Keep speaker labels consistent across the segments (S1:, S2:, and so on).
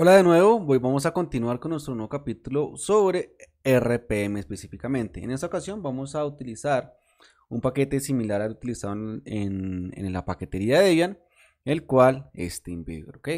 S1: Hola de nuevo, hoy vamos a continuar con nuestro nuevo capítulo sobre RPM específicamente. En esta ocasión vamos a utilizar un paquete similar al utilizado en, la paquetería Debian, el cual es TeamViewer, ¿ok?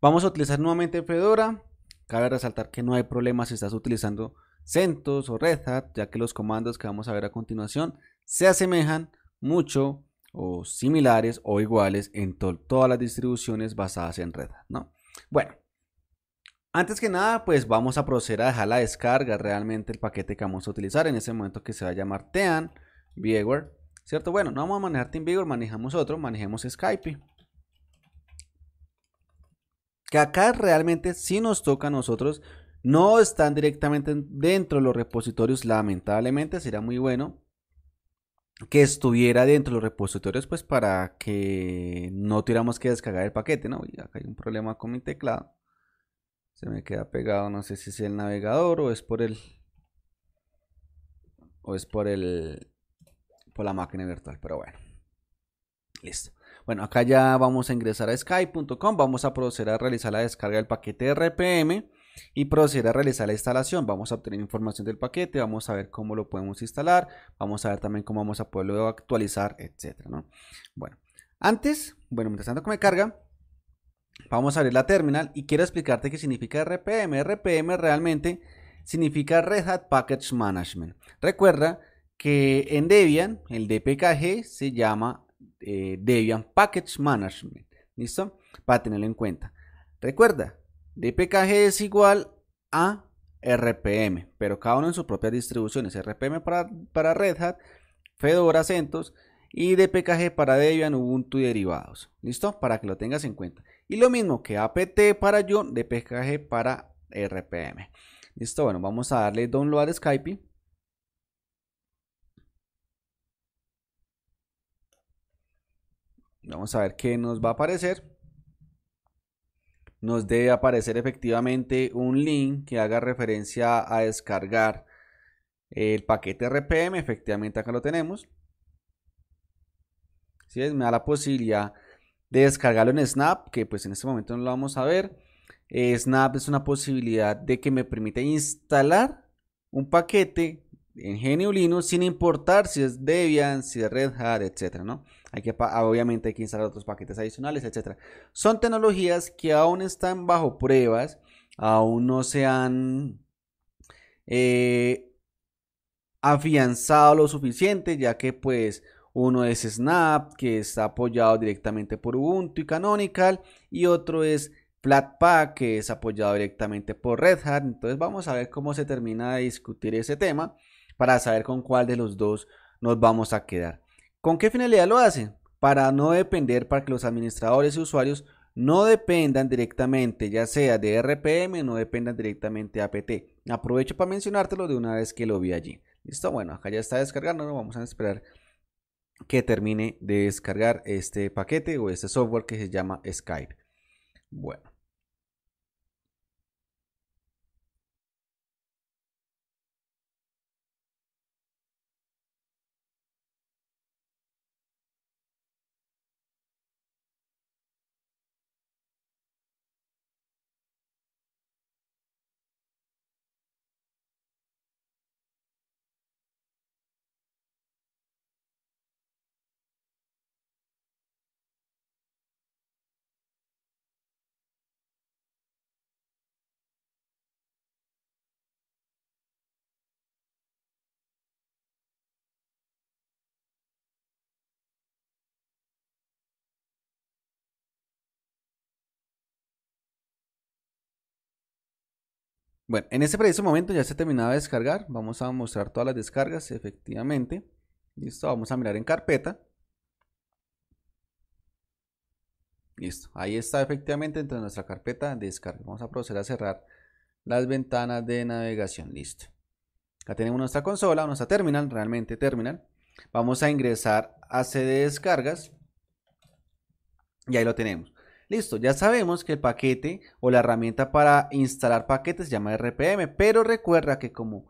S1: Vamos a utilizar nuevamente Fedora. Cabe resaltar que no hay problema si estás utilizando CentOS o Red Hat, ya que los comandos que vamos a ver a continuación se asemejan mucho o similares o iguales en todas las distribuciones basadas en Red Hat, ¿no? Bueno, antes que nada, pues vamos a proceder a dejar la descarga realmente el paquete que vamos a utilizar en ese momento que se va a llamar Tean Viewer, ¿cierto? Bueno, no vamos a manejar TeamViewer, manejamos otro, manejemos Skype. Que acá realmente si nos toca a nosotros, no están directamente dentro de los repositorios, lamentablemente, sería muy bueno que estuviera dentro de los repositorios, pues para que no tuviéramos que descargar el paquete, ¿no? Y acá hay un problema con mi teclado. Se me queda pegado, no sé si es el navegador o es por el... O es por el... Por la máquina virtual, pero bueno. Listo. Bueno, acá ya vamos a ingresar a skype.com. Vamos a proceder a realizar la descarga del paquete RPM y proceder a realizar la instalación. Vamos a obtener información del paquete, vamos a ver cómo lo podemos instalar, vamos a ver también cómo vamos a poderlo actualizar, etcétera, Bueno, antes, bueno, mientras tanto que me carga, Vamos a abrir la terminal y quiero explicarte qué significa RPM. RPM realmente significa Red Hat Package Management. Recuerda que en Debian, el DPKG se llama eh, Debian Package Management. ¿Listo? Para tenerlo en cuenta. Recuerda, DPKG es igual a RPM, pero cada uno en sus propias distribuciones. RPM para, para Red Hat, Fedora, CentOS y de PKG para Debian, Ubuntu y derivados. ¿Listo? Para que lo tengas en cuenta. Y lo mismo que APT para yo, de PKG para RPM. ¿Listo? Bueno, vamos a darle download Skype. Vamos a ver qué nos va a aparecer. Nos debe aparecer efectivamente un link que haga referencia a descargar el paquete RPM. Efectivamente acá lo tenemos. Me da la posibilidad de descargarlo en Snap, que pues en este momento no lo vamos a ver. Eh, Snap es una posibilidad de que me permite instalar un paquete en Genio Linux sin importar si es Debian, si es Red Hat, etc. ¿no? Hay que obviamente hay que instalar otros paquetes adicionales, etc. Son tecnologías que aún están bajo pruebas, aún no se han eh, afianzado lo suficiente, ya que pues uno es Snap, que está apoyado directamente por Ubuntu y Canonical, y otro es Flatpak, que es apoyado directamente por Red Hat. Entonces vamos a ver cómo se termina de discutir ese tema para saber con cuál de los dos nos vamos a quedar. ¿Con qué finalidad lo hacen? Para no depender, para que los administradores y usuarios no dependan directamente, ya sea de RPM, no dependan directamente de APT. Aprovecho para mencionártelo de una vez que lo vi allí. Listo, bueno, acá ya está descargando, no vamos a esperar que termine de descargar este paquete o este software que se llama Skype. Bueno, Bueno, en ese preciso momento ya se terminaba de descargar. Vamos a mostrar todas las descargas, efectivamente. Listo, vamos a mirar en carpeta. Listo, ahí está efectivamente dentro de nuestra carpeta de descarga. Vamos a proceder a cerrar las ventanas de navegación. Listo. Acá tenemos nuestra consola, nuestra terminal, realmente terminal. Vamos a ingresar a CD descargas. Y ahí lo tenemos. Listo, ya sabemos que el paquete o la herramienta para instalar paquetes se llama RPM, pero recuerda que como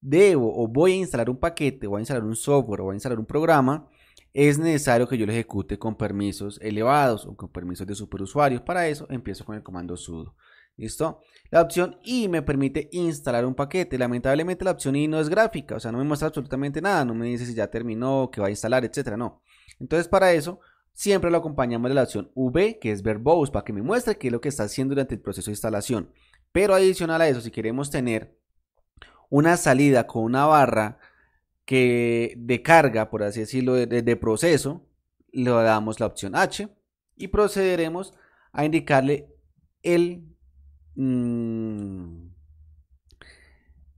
S1: debo o voy a instalar un paquete, voy a instalar un software o voy a instalar un programa, es necesario que yo lo ejecute con permisos elevados o con permisos de superusuarios. Para eso empiezo con el comando sudo. ¿Listo? La opción I me permite instalar un paquete. Lamentablemente la opción I no es gráfica, o sea, no me muestra absolutamente nada, no me dice si ya terminó, que va a instalar, etcétera, no. Entonces, para eso siempre lo acompañamos de la opción V, que es verbose, para que me muestre qué es lo que está haciendo durante el proceso de instalación. Pero adicional a eso, si queremos tener una salida con una barra que de carga, por así decirlo, de, proceso, le damos la opción H y procederemos a indicarle el mm,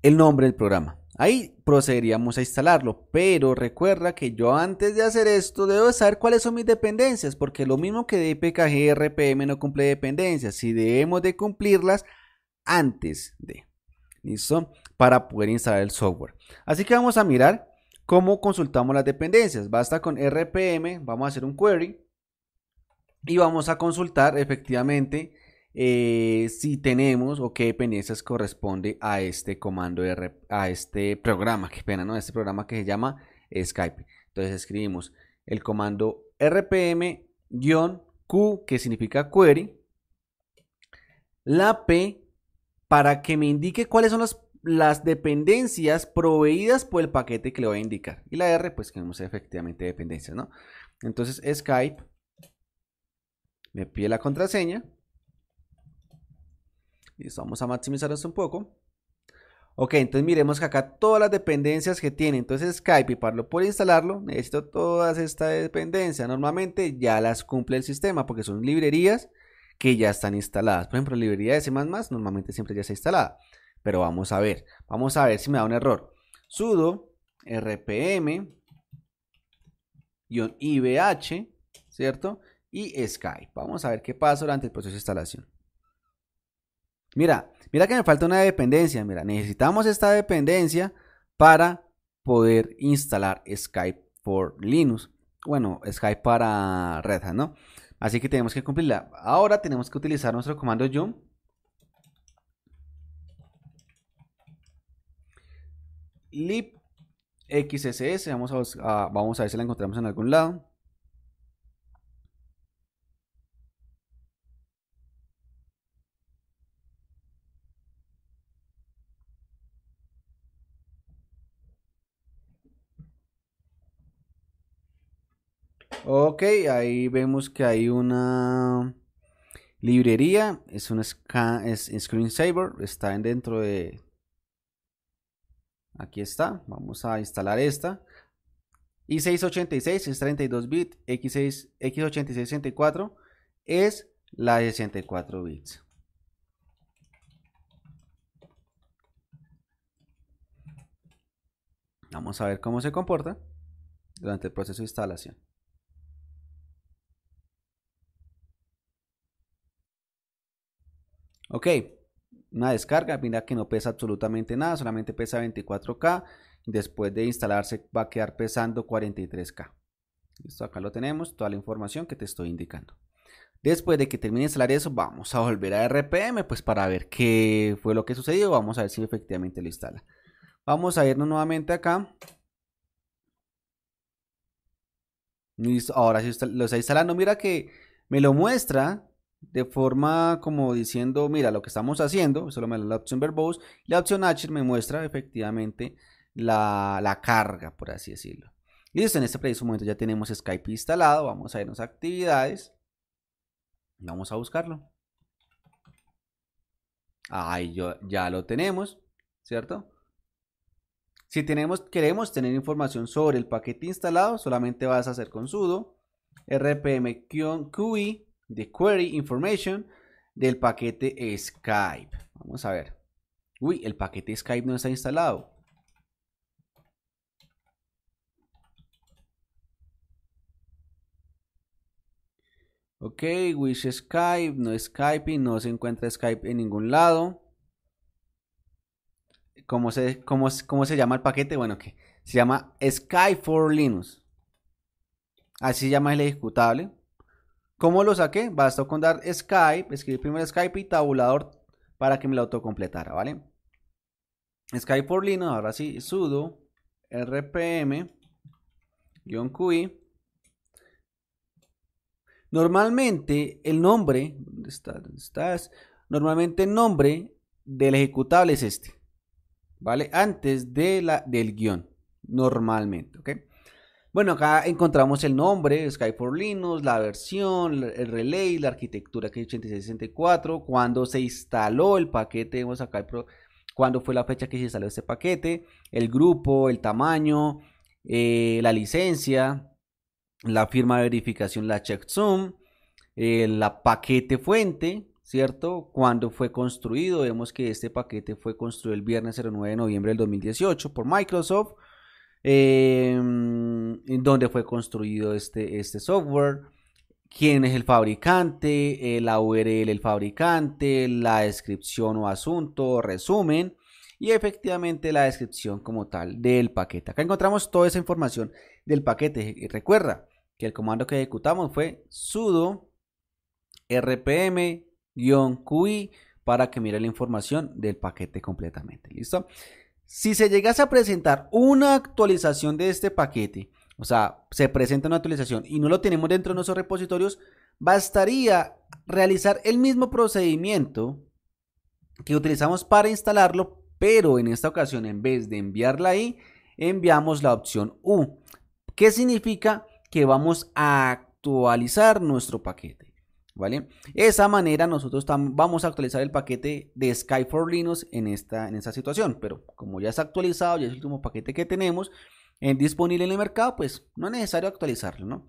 S1: nombre del programa. Ahí procederíamos a instalarlo, pero recuerda que yo antes de hacer esto debo saber cuáles son mis dependencias, porque lo mismo que DPKG RPM no cumple dependencias, si debemos de cumplirlas antes de, ¿listo? Para poder instalar el software. Así que vamos a mirar cómo consultamos las dependencias. Basta con RPM, vamos a hacer un query y vamos a consultar efectivamente eh, si tenemos o qué dependencias corresponde a este comando, a este programa, qué pena, ¿no? Este programa que se llama Skype. Entonces escribimos el comando rpm-q, que significa query, la P para que me indique cuáles son las, dependencias proveídas por el paquete que le voy a indicar. Y la R, pues tenemos efectivamente dependencias, ¿no? Entonces Skype me pide la contraseña Listo, vamos a maximizar un poco. Ok, entonces miremos que acá todas las dependencias que tiene. Entonces Skype, y para poder instalarlo, necesito todas estas dependencias. Normalmente ya las cumple el sistema porque son librerías que ya están instaladas. Por ejemplo, librería de C++ normalmente siempre ya está instalada. Pero vamos a ver, vamos a ver si me da un error. sudo rpm-ibh, ¿cierto? Y Skype. Vamos a ver qué pasa durante el proceso de instalación mira, mira que me falta una dependencia, mira, necesitamos esta dependencia para poder instalar Skype por Linux. Bueno, Skype para Red Hat, ¿no? Así que tenemos que cumplirla. Ahora tenemos que utilizar nuestro comando yum libxss, vamos vamos a ver si la encontramos en algún lado. Ok, ahí vemos que hay una librería, es un es screensaver, está dentro de... Aquí está, vamos a instalar esta. y 686 es 32 bits, X6, x 64 es la de 64 bits. Vamos a ver cómo se comporta durante el proceso de instalación. Ok, una descarga, mira que no pesa absolutamente nada, solamente pesa 24K. Después de instalarse va a quedar pesando 43K. Esto acá lo tenemos, toda la información que te estoy indicando. Después de que termine de instalar eso, vamos a volver a RPM, pues para ver qué fue lo que sucedió. Vamos a ver si efectivamente lo instala. Vamos a irnos nuevamente acá. ahora sí lo está instalando. Mira que me lo muestra de forma como diciendo, mira, lo que estamos haciendo, solo me da la opción verbose, la opción H me muestra efectivamente la, carga, por así decirlo. Listo, en este preciso momento ya tenemos Skype instalado, vamos a irnos a actividades, vamos a buscarlo. Ahí ya lo tenemos, ¿cierto? Si tenemos, queremos tener información sobre el paquete instalado, solamente vas a hacer con sudo rpm-qi de Query Information del paquete Skype. Vamos a ver. Uy, el paquete Skype no está instalado. Ok, wish Skype, no Skype, no se encuentra Skype en ningún lado. ¿Cómo se, cómo, cómo se llama el paquete? Bueno, que se llama Skype for Linux. Así se llama el ejecutable. ¿Cómo lo saqué? Basta con dar Skype, escribir primero Skype y tabulador para que me lo autocompletara, ¿vale? Skype por Linux, ahora sí, sudo rpm-qi. Normalmente el nombre, ¿dónde está, ¿dónde estás? Normalmente el nombre del ejecutable es este, ¿vale? Antes de la, del guión, normalmente, ¿ok? Bueno, acá encontramos el nombre, Sky for Linux, la versión, el relay, la arquitectura que es 8664, cuando se instaló el paquete, vemos acá el cuándo fue la fecha que se instaló este paquete, el grupo, el tamaño, eh, la licencia, la firma de verificación, la checksum, Zoom, eh, la paquete fuente, ¿cierto? Cuando fue construido, vemos que este paquete fue construido el viernes 09 de noviembre del 2018 por Microsoft eh, dónde fue construido este, este software, quién es el fabricante, eh, la URL el fabricante, la descripción o asunto, resumen y efectivamente la descripción como tal del paquete. Acá encontramos toda esa información del paquete y recuerda que el comando que ejecutamos fue sudo rpm-qi para que mire la información del paquete completamente. ¿Listo? Si se llegase a presentar una actualización de este paquete, o sea, se presenta una actualización y no lo tenemos dentro de nuestros repositorios, bastaría realizar el mismo procedimiento que utilizamos para instalarlo, pero en esta ocasión en vez de enviarla ahí, enviamos la opción U, que significa que vamos a actualizar nuestro paquete. ¿Vale? Esa manera nosotros vamos a actualizar el paquete de Sky for Linux en esta, en situación. Pero como ya está actualizado, ya es el último paquete que tenemos eh, disponible en el mercado, pues no es necesario actualizarlo, ¿no?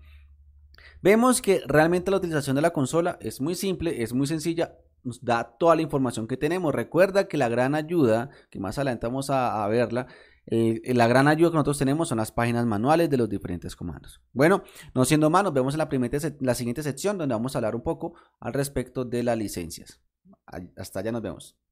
S1: Vemos que realmente la utilización de la consola es muy simple, es muy sencilla, nos da toda la información que tenemos. Recuerda que la gran ayuda, que más adelante vamos a, a verla, la gran ayuda que nosotros tenemos son las páginas manuales de los diferentes comandos. Bueno, no siendo más, nos vemos en la, la siguiente sección donde vamos a hablar un poco al respecto de las licencias. Hasta allá nos vemos.